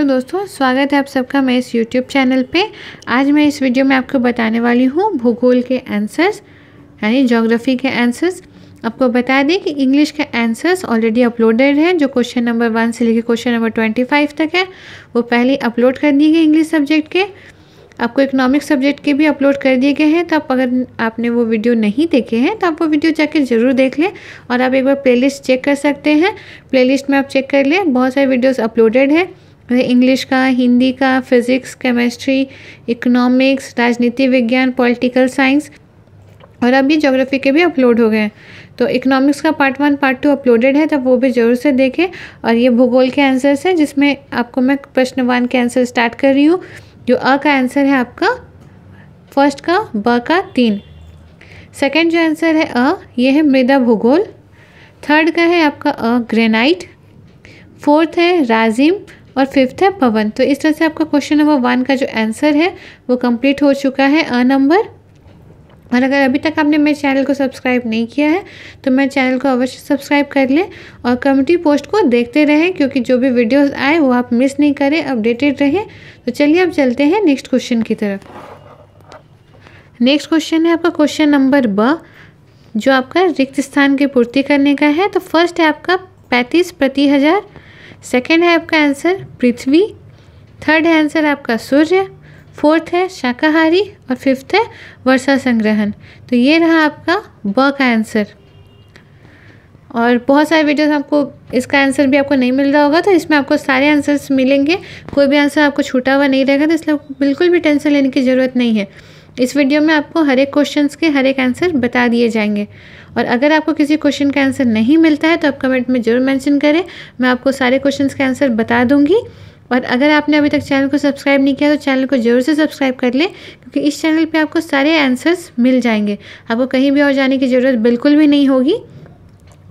hello दोस्तों स्वागत है आप सबका मैं इस यूट्यूब चैनल पे आज मैं इस वीडियो में आपको बताने वाली हूँ भूगोल के आंसर्स यानी जोग्राफ़ी के आंसर्स आपको बता दें कि इंग्लिश के आंसर्स ऑलरेडी अपलोडेड हैं जो क्वेश्चन नंबर वन से लेकर क्वेश्चन नंबर ट्वेंटी फाइव तक है वो पहले अपलोड कर दिए गए इंग्लिश सब्जेक्ट के आपको इकोनॉमिक सब्जेक्ट के भी अपलोड कर दिए गए हैं तो आप अगर आपने वो वीडियो नहीं देखे हैं तो आप वो वीडियो जाकर ज़रूर देख लें और आप एक बार प्लेलिस्ट चेक कर सकते हैं प्लेलिस्ट में आप चेक कर लें बहुत सारे वीडियोस अपलोडेड हैं इंग्लिश का हिंदी का फिज़िक्स केमिस्ट्री इकोनॉमिक्स राजनीति विज्ञान पॉलिटिकल साइंस और अभी जोग्राफी के भी अपलोड हो गए हैं तो इकोनॉमिक्स का part one part two uploaded है तो वो भी ज़रूर से देखें और ये भूगोल के आंसर्स हैं जिसमें आपको मैं प्रश्न वन के आंसर स्टार्ट कर रही हूँ जो अ का आंसर है आपका फर्स्ट का ब का तीन सेकेंड जो आंसर है अ ये है मृदा भूगोल थर्ड का है आपका अ ग्रेनाइट फोर्थ है राजिम और फिफ्थ है भवन तो इस तरह से आपका क्वेश्चन नंबर वन का जो आंसर है वो कंप्लीट हो चुका है अ नंबर और अगर अभी तक आपने मेरे चैनल को सब्सक्राइब नहीं किया है तो मैं चैनल को अवश्य सब्सक्राइब कर लें और कम्युनिटी पोस्ट को देखते रहें क्योंकि जो भी वीडियोस आए वो आप मिस नहीं करें अपडेटेड रहें तो चलिए अब चलते हैं नेक्स्ट क्वेश्चन की तरफ नेक्स्ट क्वेश्चन है आपका क्वेश्चन नंबर ब जो आपका रिक्त स्थान की पूर्ति करने का है तो फर्स्ट है आपका पैंतीस प्रति हज़ार सेकेंड है आपका आंसर पृथ्वी थर्ड है आंसर आपका सूर्य फोर्थ है शाकाहारी और फिफ्थ है वर्षा संग्रहण तो ये रहा आपका ब का आंसर और बहुत सारे वीडियोस आपको इसका आंसर भी आपको नहीं मिल रहा होगा तो इसमें आपको सारे आंसर्स मिलेंगे कोई भी आंसर आपको छूटा हुआ नहीं रहेगा तो इसलिए बिल्कुल भी टेंशन लेने की ज़रूरत नहीं है इस वीडियो में आपको हर एक क्वेश्चन के हर एक आंसर बता दिए जाएंगे और अगर आपको किसी क्वेश्चन का आंसर नहीं मिलता है तो आप कमेंट में ज़रूर मैंशन करें मैं आपको सारे क्वेश्चन के आंसर बता दूंगी और अगर आपने अभी तक चैनल को सब्सक्राइब नहीं किया तो चैनल को ज़रूर से सब्सक्राइब कर लें क्योंकि इस चैनल पे आपको सारे आंसर्स मिल जाएंगे आपको कहीं भी और जाने की ज़रूरत बिल्कुल भी नहीं होगी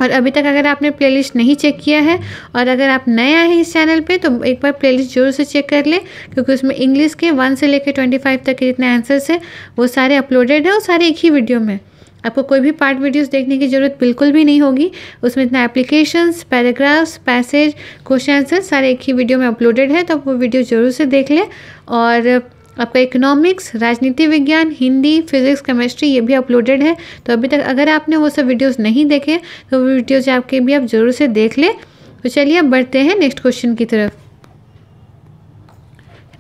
और अभी तक अगर आपने प्लेलिस्ट नहीं चेक किया है और अगर आप नए आए हैं इस चैनल पे तो एक बार प्लेलिस्ट जरूर से चेक कर लें क्योंकि उसमें इंग्लिश के वन से लेकर ट्वेंटी फाइव तक के जितने आंसर्स हैं वो सारे अपलोडेड हैं और सारे एक ही वीडियो में आपको कोई भी पार्ट वीडियोस देखने की ज़रूरत बिल्कुल भी नहीं होगी उसमें इतना applications paragraphs passage question answer सारे एक ही वीडियो में अपलोडेड है तो आप वो वीडियो ज़रूर से देख लें और आपका इकोनॉमिक्स राजनीति विज्ञान हिंदी फिजिक्स केमिस्ट्री ये भी अपलोडेड है तो अभी तक अगर आपने वो सब वीडियोस नहीं देखे तो वो वीडियोज आपके भी आप ज़रूर से देख लें तो चलिए अब बढ़ते हैं नेक्स्ट क्वेश्चन की तरफ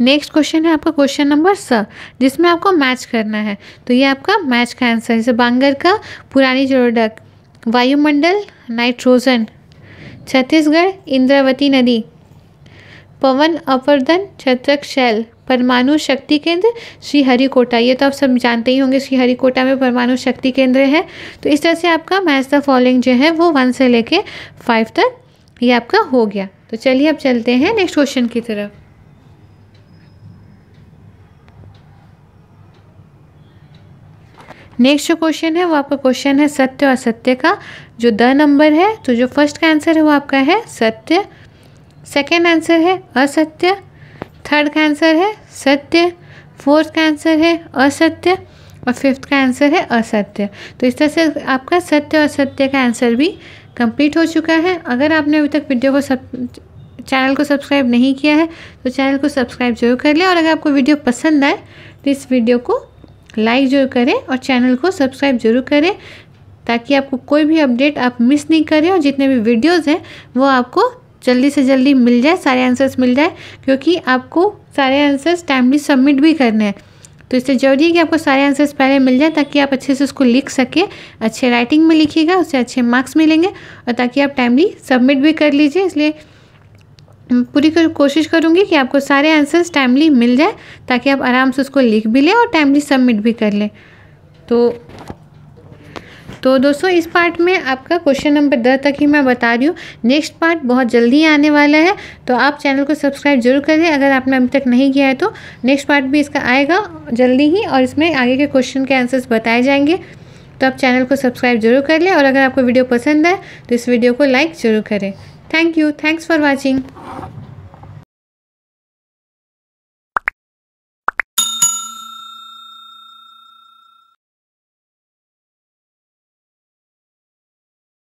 नेक्स्ट क्वेश्चन है आपका क्वेश्चन नंबर स जिसमें आपको मैच करना है तो ये आपका मैच का आंसर जैसे बांगर का पुरानी जोड़क वायुमंडल नाइट्रोजन छत्तीसगढ़ इंद्रावती नदी पवन अपर्दन छत्रक शैल परमाणु शक्ति केंद्र श्री हरिकोटा ये तो आप सब जानते ही होंगे श्री हरिकोटा में परमाणु शक्ति केंद्र है तो इस तरह से आपका मैच द फॉलोइंग जो है वो वन से लेके फाइव तक ये आपका हो गया तो चलिए अब चलते हैं नेक्स्ट क्वेश्चन की तरफ नेक्स्ट जो क्वेश्चन है वो आपका क्वेश्चन है सत्य और सत्य का जो द नंबर है तो जो फर्स्ट का आंसर है वो आपका है सत्य सेकेंड आंसर है असत्य थर्ड का आंसर है सत्य फोर्थ का आंसर है असत्य और फिफ्थ का आंसर है असत्य तो इस तरह से आपका सत्य और सत्य का आंसर भी कंप्लीट हो चुका है अगर आपने अभी तक वीडियो को सब चैनल को सब्सक्राइब नहीं किया है तो चैनल को सब्सक्राइब जरूर कर लें और अगर आपको वीडियो पसंद आए तो इस वीडियो को लाइक जरूर करें और चैनल को सब्सक्राइब जरूर करें ताकि आपको कोई भी अपडेट आप मिस नहीं करें और जितने भी वीडियोज़ हैं वो आपको जल्दी से जल्दी मिल जाए सारे आंसर्स मिल जाए क्योंकि आपको सारे आंसर्स टाइमली सबमिट भी करने हैं तो इससे जरूरी है कि आपको सारे आंसर्स पहले मिल जाए ताकि आप अच्छे से उसको लिख सके अच्छे राइटिंग में लिखिएगा उससे अच्छे मार्क्स मिलेंगे और ताकि आप टाइमली सबमिट भी कर लीजिए इसलिए पूरी कोशिश करूँगी कि आपको सारे आंसर्स टाइमली मिल जाए ताकि आप आराम से उसको लिख भी लें और टाइमली सबमिट भी कर लें तो तो दोस्तों इस पार्ट में आपका क्वेश्चन नंबर दस तक ही मैं बता रही हूँ नेक्स्ट पार्ट बहुत जल्दी आने वाला है तो आप चैनल को सब्सक्राइब जरूर करें अगर आपने अभी तक नहीं किया है तो नेक्स्ट पार्ट भी इसका आएगा जल्दी ही और इसमें आगे के क्वेश्चन के आंसर्स बताए जाएंगे तो आप चैनल को सब्सक्राइब जरूर कर लें और अगर आपको वीडियो पसंद आए तो इस वीडियो को लाइक जरूर करें thank you thanks for watching